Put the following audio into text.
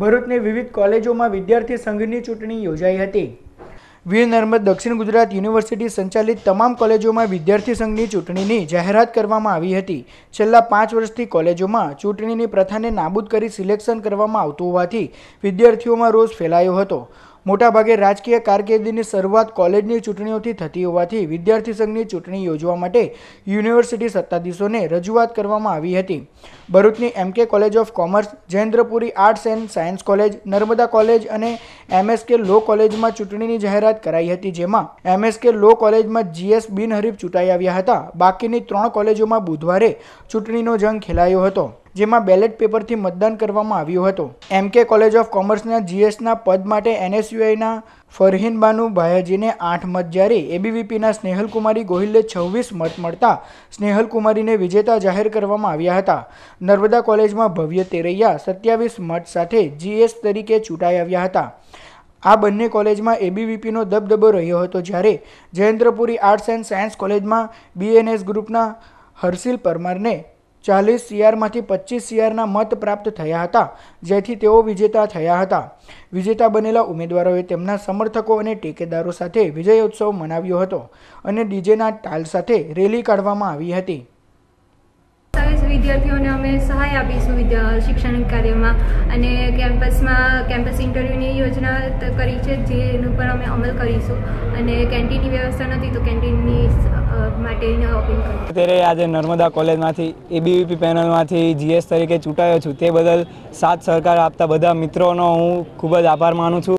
ભરૂચની વિવિધ કોલેજોમાં વિદ્યાર્થી સંઘની ચૂંટણી યોજાઈ હતી વીર નર્મદ દક્ષિણ ગુજરાત યુનિવર્સિટી સંચાલિત તમામ કોલેજોમાં વિદ્યાર્થી સંઘની ચૂંટણીની જાહેરાત કરવામાં આવી હતી છેલ્લા પાંચ વર્ષથી કોલેજોમાં ચૂંટણીની પ્રથાને નાબૂદ કરી સિલેક્શન કરવામાં આવતું હોવાથી વિદ્યાર્થીઓમાં રોષ ફેલાયો હતો મોટાભાગે રાજકીય કારકિર્દીની શરૂઆત કોલેજની ચૂંટણીઓથી થતી હોવાથી વિદ્યાર્થી સંઘની ચૂંટણી યોજવા માટે યુનિવર્સિટી સત્તાધીશોને રજૂઆત કરવામાં આવી હતી ભરૂચની MK college of commerce Jayendrapuri arts and science college Narmada college અને એમએસકે લો કોલેજમાં ચૂંટણીની જાહેરાત કરાઈ હતી જેમાં એમએસકે લો કોલેજમાં જીએસ બિનહરીફ ચૂંટાઈ આવ્યા હતા બાકીની ત્રણ કોલેજોમાં બુધવારે ચૂંટણીનો જંગ ખેલાયો હતો જેમાં બેલેટ પેપરથી મતદાન કરવામાં આવ્યું હતું એમ કે કોલેજ ઓફ કોમર્સના જીએસના પદ માટે એનએસયુઆઈના ફરહીન બાનુ ભાયાજીને આઠ મત જ્યારે એબીવીપીના સ્નેહલકુમારી ગોહિલને છવ્વીસ મત મળતા સ્નેહલકુમારીને વિજેતા જાહેર કરવામાં આવ્યા હતા નર્મદા કોલેજમાં ભવ્ય તેરૈયા સત્યાવીસ મત સાથે જીએસ તરીકે ચૂંટાઈ આવ્યા હતા આ બંને કોલેજમાં એબીવીપીનો દબદબો રહ્યો હતો જ્યારે જયેન્દ્રપુરી આર્ટ્સ એન્ડ સાયન્સ કોલેજમાં બીએનએસ ગ્રુપના હર્ષિલ પરમારને ચાલીસ સીઆરમાંથી પચીસ સીઆરના મત પ્રાપ્ત થયા હતા જેથી તેઓ વિજેતા થયા હતા વિજેતા બનેલા ઉમેદવારોએ તેમના સમર્થકો અને ટેકેદારો સાથે વિજય ઉત્સવ મનાવ્યો હતો અને ડીજેના તાલ સાથે રેલી કાઢવામાં આવી હતી વિદ્યાર્થીઓને અમે સહાય આપીશું શિક્ષણ કાર્યમાં અને કેમ્પસમાં કેમ્પસ ઇન્ટરવ્યૂની યોજના કરી છે જેનું પણ અમે અમલ કરીશું અને કેન્ટીનની વ્યવસ્થા નથી તો કેન્ટીનની અત્યારે આજે નર્મદા કોલેજમાંથી એબીવીપી પેનલમાંથી જીએસ તરીકે ચૂંટાયો છું તે બદલ સાથ સહકાર આપતા બધા મિત્રોનો હું ખૂબ જ આભાર માનું છું